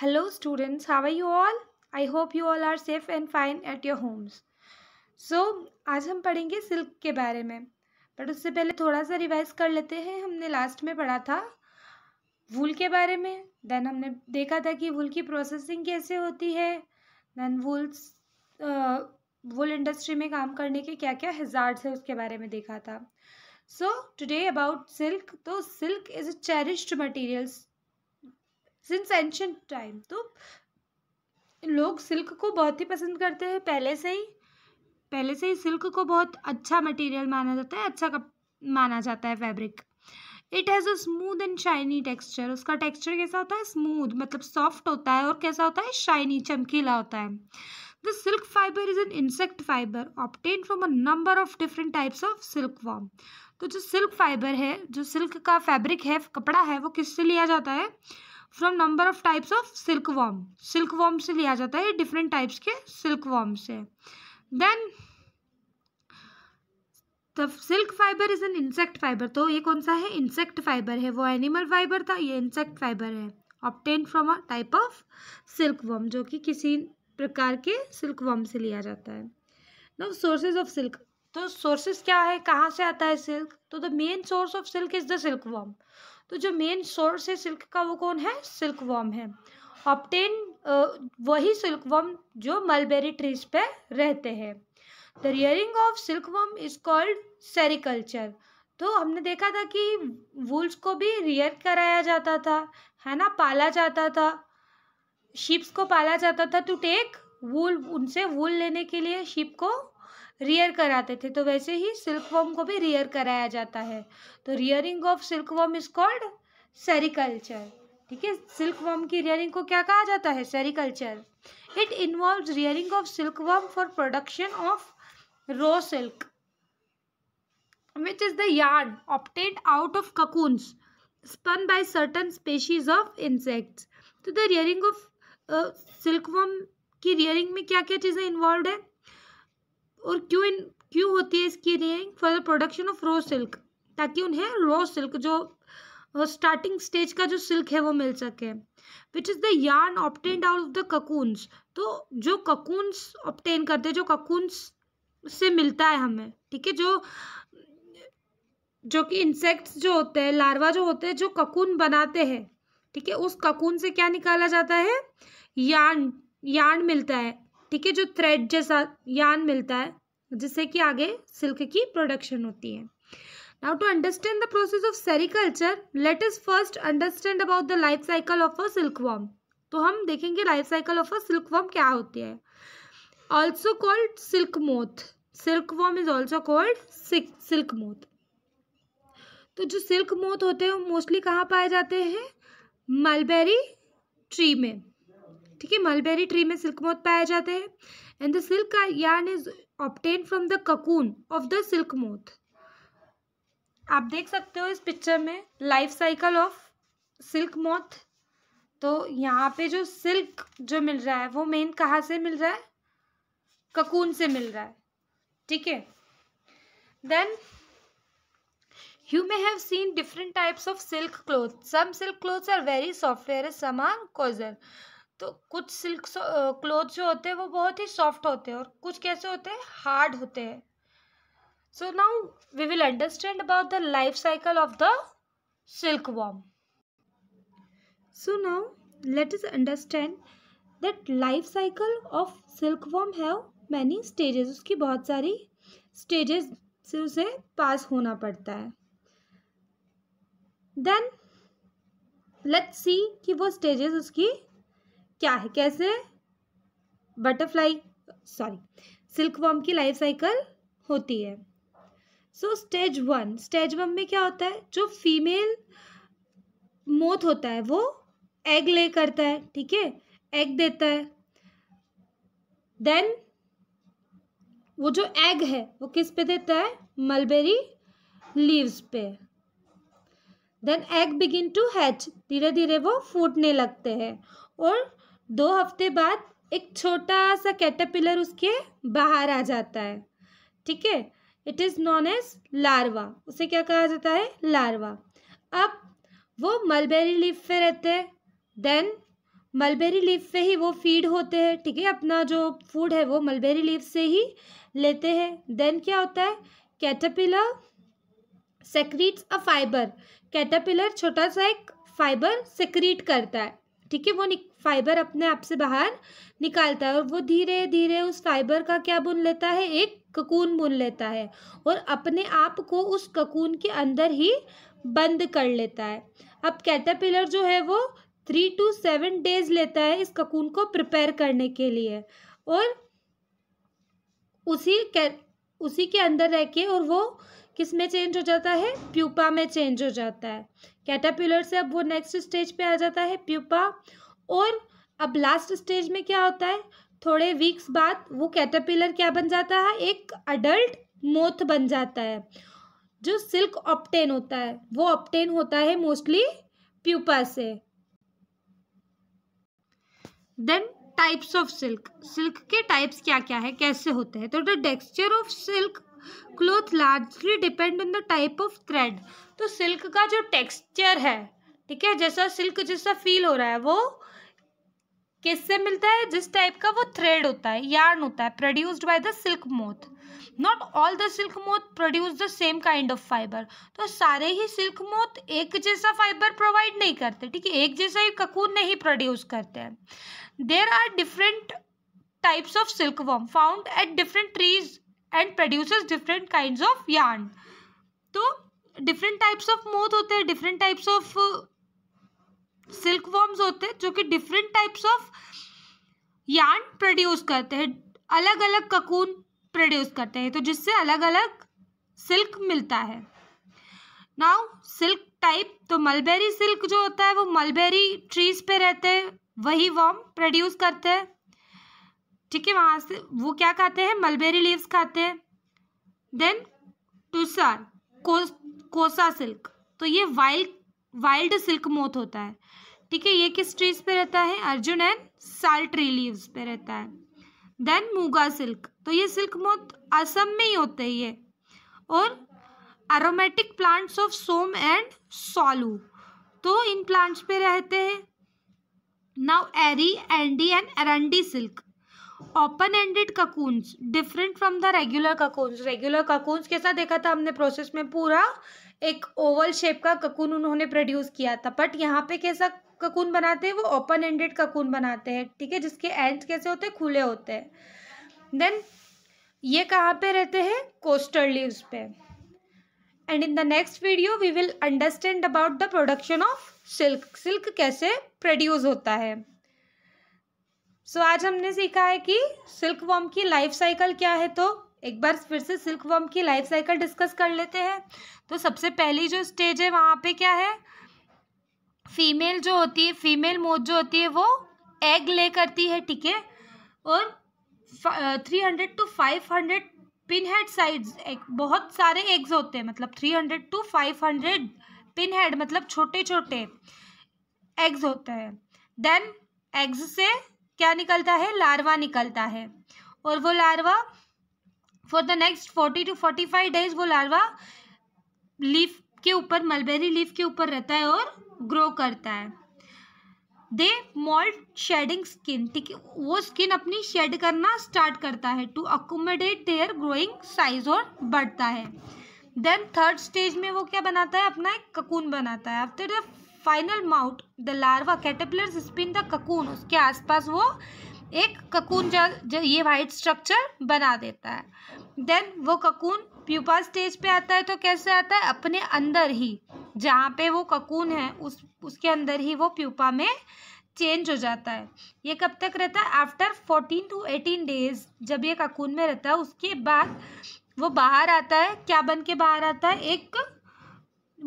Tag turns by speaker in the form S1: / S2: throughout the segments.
S1: hello students how I you all I hope you all are safe and fine at your homes so आज हम पढ़ेंगे silk के बारे में but उससे पहले थोड़ा सा रिवाइज कर लेते हैं हमने लास्ट में पढ़ा था वूल के बारे में देन हमने देखा था कि वूल की प्रोसेसिंग कैसे होती है देन वूल्स वूल इंडस्ट्री में काम करने के क्या क्या हजार्ड्स से उसके बारे में देखा था सो टुडे अबाउट सिल्क तो silk is a cherished materials since ancient time तो लोग सिल्क को बहुत ही पसंद करते हैं पहले से ही पहले से ही सिल्क को बहुत अच्छा मटेरियल माना जाता है अच्छा कप माना जाता है fabric it has a smooth and shiny texture उसका टेक्सचर कैसा होता है स्मूथ मतलब सॉफ्ट होता है और कैसा होता है शाइनी चमकीला होता है the silk fibre is an insect fibre obtained from a number of different types of silk worm तो जो सिल्क फाइबर है जो सिल्क का फैब्रिक है कपड़ा है वो किससे लिया जाता है from number of types of silk worm silk worm से लिया जाता है डिफरेंट टाइप्स के सिल्क वॉम से then the silk fibre is an insect fibre तो ये कौन सा है इंसेक्ट फाइबर है वो एनिमल फाइबर था ये इंसेक्ट फाइबर है obtained from a type of silk worm जो कि किसी प्रकार के सिल्क वॉम से लिया जाता है नो सोर्सेज ऑफ सिल्क तो सोर्सेज क्या है कहाँ से आता है सिल्क तो the main source of silk is the silk worm तो जो मेन सोर्स है सिल्क का वो कौन है सिल्क वॉर्म है ऑप्टेन वही सिल्क वॉर्म जो मलबेरी ट्रीज पे रहते हैं the rearing of silk worm is called sericulture तो हमने देखा था कि वुल्स को भी रियर कराया जाता था है ना पाला जाता था शिप्स को पाला जाता था टू टेक वूल उनसे वूल लेने के लिए शिप को रियर कराते थे तो वैसे ही सिल्क सिल्कवॉम को भी रियर कराया जाता है तो rearing of silk silkworm is called sericulture ठीक है सिल्क वर्म की रियरिंग को क्या कहा जाता है sericulture it involve rearing of silk worm for production of raw silk which is the yarn out of of spun spun certain certain of insect तो the rearing of silk worm की rearing में क्या क्या चीज़ें involve है और क्यों इन क्यों होती है इसकी rearing for the production of raw silk ताकि उन्हें रॉ सिल्क जो स्टार्टिंग स्टेज का जो सिल्क है वो मिल सके which is the yarn obtained out of the cocoons तो जो ककूनस ऑप्टेन करते हैं जो ककूनस से मिलता है हमें ठीक है जो जो कि इंसेक्ट्स जो होते हैं लार्वा जो होते हैं जो ककून बनाते हैं ठीक है उस ककून से क्या निकाला जाता है यार्न यार्न मिलता है ठीक है जो थ्रेड जैसा यान मिलता है जिससे कि आगे सिल्क की प्रोडक्शन होती है to understand the process of sericulture let us first understand about the life cycle of a silk worm तो हम देखेंगे life cycle of a worm क्या होती है also called silk moth silk worm is also called silk moth तो जो silk moth होते हैं वो मोस्टली कहाँ पाए जाते हैं मलबेरी ट्री में ठीक है मलबेरी ट्री में सिल्क मोथ पाया जाते हैं एंड द सिल्क का yarn is obtained from the cocoon of the silk moth आप देख सकते हो इस पिक्चर में life cycle of silk moth तो यहाँ पे जो सिल्क जो मिल रहा है वो मेन कहाँ से मिल रहा है ककून से मिल रहा है ठीक है then you may have seen different types of silk cloth some silk clothes are very soft whereas some are तो कुछ सिल्क क्लोथ जो होते हैं वो बहुत ही सॉफ्ट होते हैं और कुछ कैसे होते हैं हार्ड होते हैं so now we will understand about the life cycle of the silk worm so now is understand that life cycle of silk worm have many stages उसकी बहुत सारी स्टेजेस से उसे पास होना पड़ता है देन लेट सी कि वो स्टेजेस उसकी क्या है कैसे बटरफ्लाई सॉरी सिल्क वॉर्म की लाइफ साइकिल होती है so stage one stage one में क्या होता है जो फीमेल मोथ होता है वो एग ले करता है ठीक है एग देता है देन वो जो एग है वो किस पे देता है मलबेरी लीव्स पे then egg begin to hatch धीरे धीरे वो फूटने लगते हैं और दो हफ्ते बाद एक छोटा सा कैटरपिलर उसके बाहर आ जाता है ठीक है it is known as larva उसे क्या कहा जाता है लार्वा अब वो मलबेरी लीफ पे रहते हैं देन मलबेरी लीफ पे ही वो फीड होते हैं ठीक है अपना जो फूड है वो मलबेरी लीफ से ही लेते हैं देन क्या होता है caterpillar secretes a fibre caterpillar छोटा सा एक फाइबर सेक्रीट करता है ठीक है वो फाइबर अपने आप से बाहर निकालता है और वो धीरे धीरे उस फाइबर का क्या बुन लेता है एक ककून बुन लेता है और अपने आप को उस ककून के अंदर ही बंद कर लेता है अब कैटापिलर जो है वो थ्री टू सेवन डेज लेता है इस ककून को प्रिपेयर करने के लिए और उसी उसी के अंदर रह के और वो किस में चेंज हो जाता है प्यूपा में चेंज हो जाता है कैटापिलर से अब वो नेक्स्ट स्टेज पे आ जाता है प्यूपा और अब लास्ट स्टेज में क्या होता है थोड़े वीक्स बाद वो कैटापिलर क्या बन जाता है एक अडल्ट मोथ बन जाता है जो सिल्क ऑप्टेन होता है वो ऑप्टेन होता है मोस्टली प्यूपा से then types of silk silk के टाइप्स क्या क्या है कैसे होते हैं तो the texture of silk cloth largely depend on the type of thread तो सिल्क का जो टेक्सचर है ठीक है जैसा सिल्क जैसा फील हो रहा है वो किससे मिलता है जिस टाइप का वो थ्रेड होता है यार्न होता है produced by the silk moth not all the silk moth produce the same kind of fibre तो सारे ही सिल्क मोथ एक जैसा फाइबर प्रोवाइड नहीं करते ठीक है एक जैसा ही ककून नहीं प्रोड्यूस करते हैं there are different of silk silkworm found at different trees and produces different kind of yarn तो डिफरेंट टाइप्स ऑफ मोथ होते हैं different types of silk worms होते हैं जो कि different types of yarn produce करते हैं अलग अलग ककून प्रोड्यूस करते हैं तो जिससे अलग अलग सिल्क मिलता है नाउ सिल्क टाइप तो मलबेरी सिल्क जो होता है वो मलबेरी ट्रीज पे रहते हैं वही वॉर्म प्रोड्यूस करते हैं ठीक है वहाँ से वो क्या खाते हैं मलबेरी लीव्स खाते हैं देन टूसार को, कोसा सिल्क तो ये वाइल्ड वाइल्ड सिल्क मोथ होता है ठीक है ये किस ट्रीज पे रहता है Arjun and sal tree tree leaves पे रहता है देन मूगा सिल्क तो ये सिल्क मोथ असम में ही होते हैं ये और aromatic plants of som and soalu तो इन प्लांट्स पे रहते हैं now eri endi and erandi silk open ended cocoons different from the regular cocoons regular cocoons कैसा देखा था हमने प्रोसेस में पूरा एक ओवल शेप का ककून उन्होंने प्रोड्यूस किया था बट यहाँ पे कैसा ककून बनाते हैं वो ओपन एंडेड ककून बनाते हैं ठीक है जिसके एंड कैसे होते हैं खुले होते हैं देन ये कहाँ पे रहते हैं कोस्टल लीव्स पे and in the next video we will understand about the production of silk silk कैसे प्रोड्यूस होता है सो so, आज हमने सीखा है कि सिल्क वॉम की लाइफ साइकिल क्या है तो एक बार फिर से सिल्क वॉम की लाइफ साइकिल डिस्कस कर लेते हैं तो सबसे पहली जो स्टेज है वहाँ पे क्या है फीमेल जो होती है फीमेल मोज जो होती है वो एग ले करती है ठीक है और three hundred to five hundred pin head size एक बहुत सारे एग्स होते हैं मतलब three hundred to five hundred pin head मतलब छोटे छोटे एग्स होते हैं देन एग्स से क्या निकलता है लार्वा निकलता है और वो larva for the next forty to forty five days वो लार्वा लीफ के ऊपर मलबेरी लीफ के ऊपर रहता है और ग्रो करता है दे मॉल्ट शेडिंग स्किन ठीक है वो स्किन अपनी शेड करना स्टार्ट करता है to accommodate their growing size और बढ़ता है देन थर्ड स्टेज में वो क्या बनाता है अपना एक ककून बनाता है after the final moult the larva caterpillar spin the cocoon उसके आसपास वो एक ककून ये वाइट स्ट्रक्चर बना देता है देन वो ककून प्यूपा स्टेज पे आता है तो कैसे आता है अपने अंदर ही जहाँ पे वो ककून है उस उसके अंदर ही वो प्यूपा में चेंज हो जाता है ये कब तक रहता है after fourteen to eighteen days जब ये ककून में रहता है उसके बाद वो बाहर आता है क्या बन के बाहर आता है एक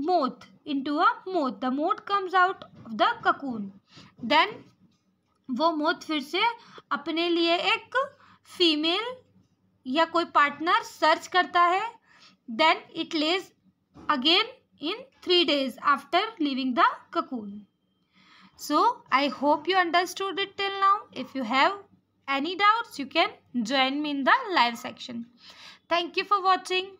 S1: moth into a moth the moth comes out of the cocoon then वो मोथ फिर से अपने लिए एक फीमेल या कोई पार्टनर सर्च करता है then it lays again in three days after leaving the cocoon so i hope you understood it till now if you have any doubts you can join me in the live section thank you for watching